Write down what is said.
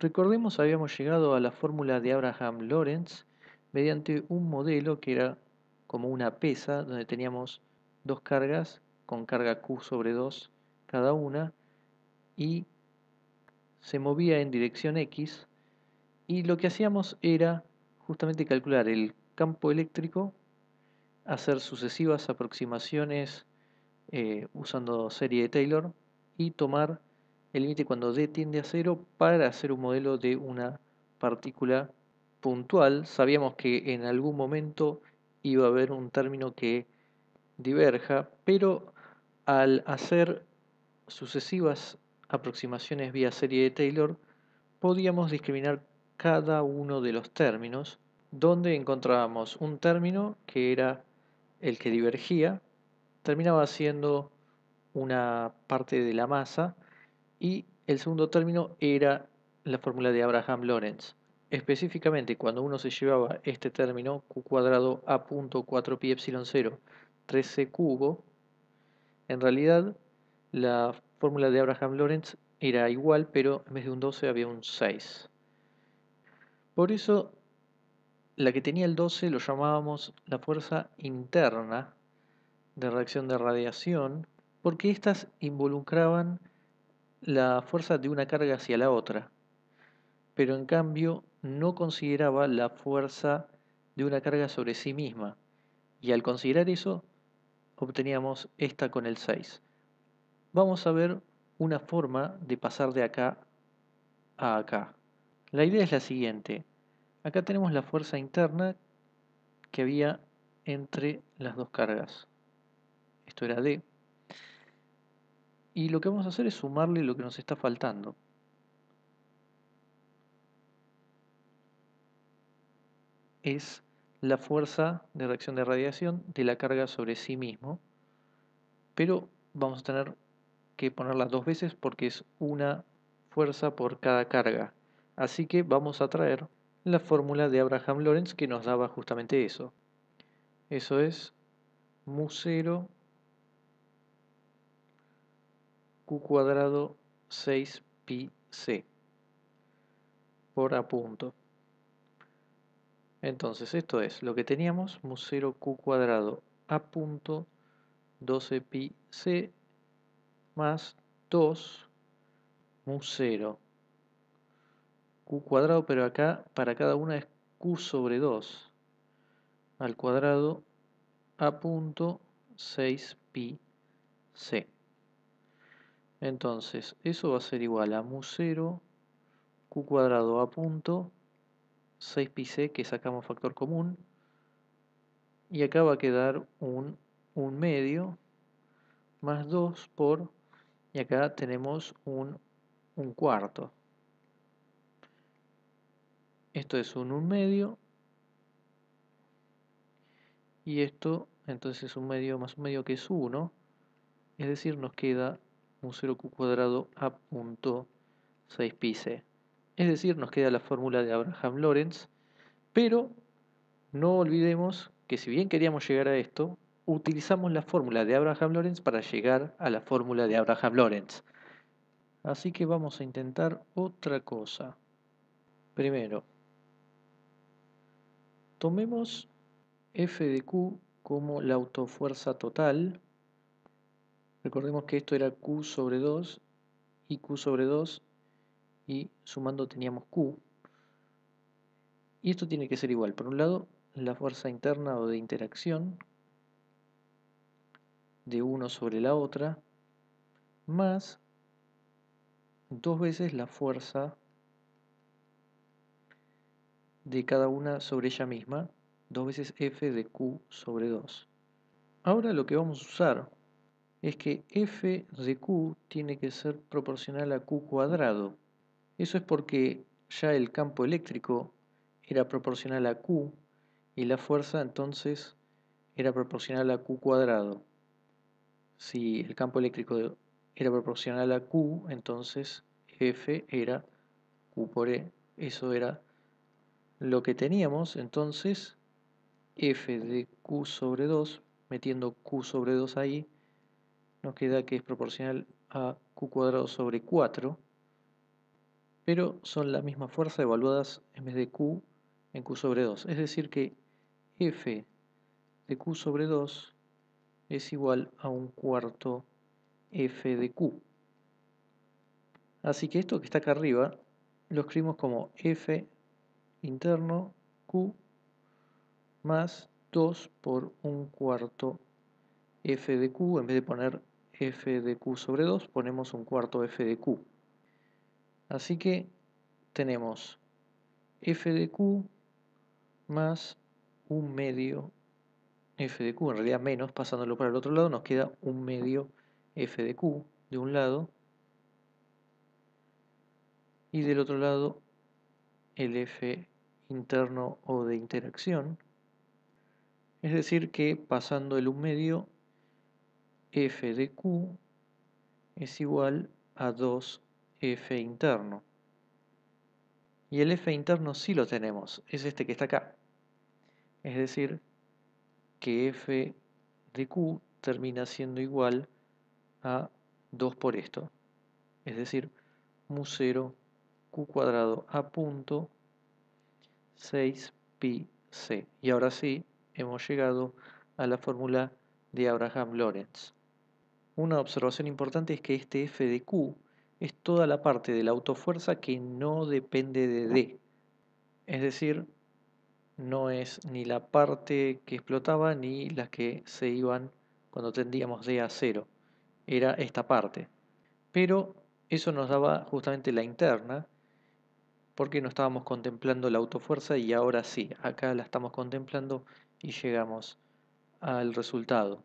Recordemos, habíamos llegado a la fórmula de Abraham Lorentz mediante un modelo que era como una pesa donde teníamos dos cargas con carga Q sobre 2 cada una y se movía en dirección X y lo que hacíamos era justamente calcular el campo eléctrico, hacer sucesivas aproximaciones eh, usando serie de Taylor y tomar el límite cuando d tiende a cero para hacer un modelo de una partícula puntual. Sabíamos que en algún momento iba a haber un término que diverja, pero al hacer sucesivas aproximaciones vía serie de Taylor, podíamos discriminar cada uno de los términos, donde encontrábamos un término que era el que divergía, terminaba siendo una parte de la masa, y el segundo término era la fórmula de Abraham Lorentz. Específicamente, cuando uno se llevaba este término, q cuadrado a punto 4 pi epsilon 0, 13 cubo, en realidad la fórmula de Abraham Lorentz era igual, pero en vez de un 12 había un 6. Por eso, la que tenía el 12 lo llamábamos la fuerza interna de reacción de radiación, porque éstas involucraban la fuerza de una carga hacia la otra, pero en cambio no consideraba la fuerza de una carga sobre sí misma. Y al considerar eso, obteníamos esta con el 6. Vamos a ver una forma de pasar de acá a acá. La idea es la siguiente. Acá tenemos la fuerza interna que había entre las dos cargas. Esto era D y lo que vamos a hacer es sumarle lo que nos está faltando. Es la fuerza de reacción de radiación de la carga sobre sí mismo, pero vamos a tener que ponerla dos veces porque es una fuerza por cada carga. Así que vamos a traer la fórmula de Abraham Lorentz que nos daba justamente eso. Eso es mu0 q cuadrado 6 pi c por a punto. Entonces esto es lo que teníamos, mu 0 q cuadrado a punto 12 pi c más 2 mu 0 q cuadrado, pero acá para cada una es q sobre 2 al cuadrado a punto 6 pi c. Entonces, eso va a ser igual a mu 0 q cuadrado a punto 6 pi c que sacamos factor común y acá va a quedar un, 1 medio más 2 por y acá tenemos un, 1 cuarto esto es un 1 medio y esto entonces es un medio más un medio que es 1 es decir nos queda un 0q cuadrado a punto 6 pi Es decir, nos queda la fórmula de Abraham Lorentz, pero no olvidemos que si bien queríamos llegar a esto, utilizamos la fórmula de Abraham Lorentz para llegar a la fórmula de Abraham Lorentz. Así que vamos a intentar otra cosa. Primero, tomemos f de q como la autofuerza total Recordemos que esto era Q sobre 2 y Q sobre 2 y sumando teníamos Q. Y esto tiene que ser igual. Por un lado, la fuerza interna o de interacción de uno sobre la otra más dos veces la fuerza de cada una sobre ella misma, dos veces F de Q sobre 2. Ahora lo que vamos a usar es que f de q tiene que ser proporcional a q cuadrado. Eso es porque ya el campo eléctrico era proporcional a q y la fuerza entonces era proporcional a q cuadrado. Si el campo eléctrico era proporcional a q, entonces f era q por e. Eso era lo que teníamos, entonces f de q sobre 2, metiendo q sobre 2 ahí, nos queda que es proporcional a q cuadrado sobre 4, pero son la misma fuerza evaluadas en vez de q en q sobre 2. Es decir que f de q sobre 2 es igual a un cuarto f de q. Así que esto que está acá arriba lo escribimos como f interno q más 2 por un cuarto f de q en vez de poner f de q sobre 2, ponemos un cuarto f de q. Así que tenemos f de q más un medio f de q, en realidad menos, pasándolo para el otro lado, nos queda un medio f de q de un lado y del otro lado el f interno o de interacción. Es decir que pasando el un medio f de q es igual a 2f interno. Y el f interno sí lo tenemos, es este que está acá. Es decir, que f de q termina siendo igual a 2 por esto. Es decir, mu0 q cuadrado a punto 6 pi c. Y ahora sí, hemos llegado a la fórmula de Abraham-Lorentz. Una observación importante es que este F de Q es toda la parte de la autofuerza que no depende de D. Es decir, no es ni la parte que explotaba ni las que se iban cuando tendíamos D a cero. Era esta parte. Pero eso nos daba justamente la interna porque no estábamos contemplando la autofuerza y ahora sí, acá la estamos contemplando y llegamos al resultado.